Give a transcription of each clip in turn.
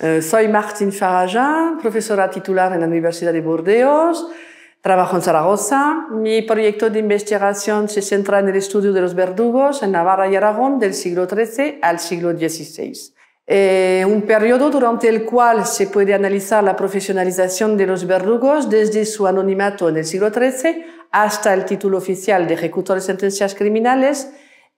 Eh, soy Martín Faraján, profesora titular en la Universidad de Burdeos. Trabajo en Zaragoza. Mi proyecto de investigación se centra en el estudio de los verdugos en Navarra y Aragón del siglo XIII al siglo XVI. Eh, un periodo durante el cual se puede analizar la profesionalización de los verdugos desde su anonimato en el siglo XIII hasta el título oficial de ejecutor de sentencias criminales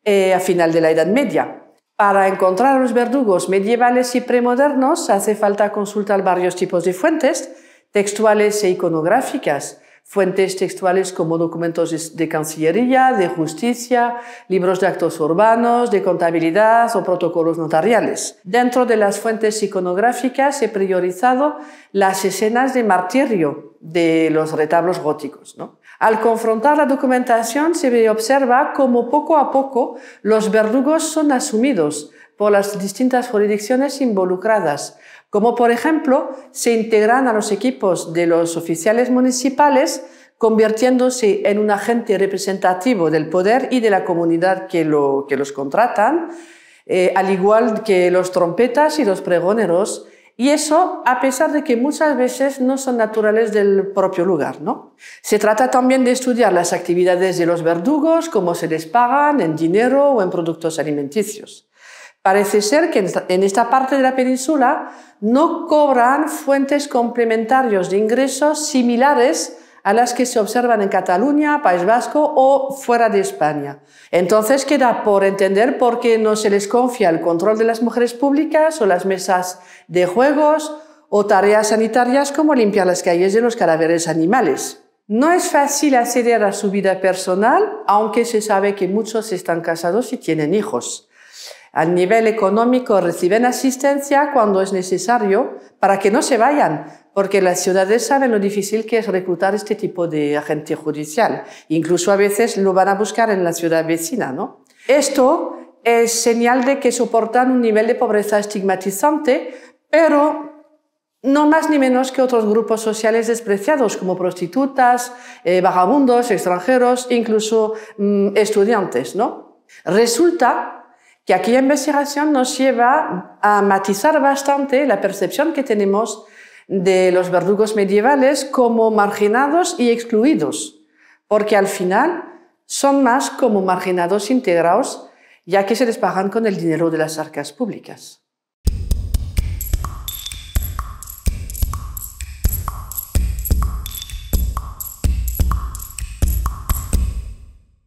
eh, a final de la Edad Media. Para encontrar los verdugos medievales y premodernos hace falta consultar varios tipos de fuentes, textuales e iconográficas, fuentes textuales como documentos de Cancillería, de Justicia, libros de actos urbanos, de contabilidad o protocolos notariales. Dentro de las fuentes iconográficas he priorizado las escenas de martirio de los retablos góticos. ¿no? Al confrontar la documentación se observa cómo poco a poco los verdugos son asumidos por las distintas jurisdicciones involucradas, como por ejemplo se integran a los equipos de los oficiales municipales, convirtiéndose en un agente representativo del poder y de la comunidad que, los contratan, eh, al igual que los trompetas y los pregoneros, y eso, a pesar de que muchas veces no son naturales del propio lugar. ¿no? Se trata también de estudiar las actividades de los verdugos, cómo se les pagan en dinero o en productos alimenticios. Parece ser que en esta parte de la península no cobran fuentes complementarias de ingresos similares a las que se observan en Cataluña, País Vasco o fuera de España. Entonces queda por entender por qué no se les confía el control de las mujeres públicas o las mesas de juegos o tareas sanitarias como limpiar las calles de los cadáveres animales. No es fácil acceder a su vida personal, aunque se sabe que muchos están casados y tienen hijos. A nivel económico reciben asistencia cuando es necesario para que no se vayan, porque las ciudades saben lo difícil que es reclutar este tipo de agente judicial. Incluso a veces lo van a buscar en la ciudad vecina. ¿no? Esto es señal de que soportan un nivel de pobreza estigmatizante, pero no más ni menos que otros grupos sociales despreciados, como prostitutas, eh, vagabundos, extranjeros, incluso mm, estudiantes. ¿no? Resulta que aquella investigación nos lleva a matizar bastante la percepción que tenemos de los verdugos medievales como marginados y excluidos, porque al final son más como marginados integrados, ya que se les pagan con el dinero de las arcas públicas.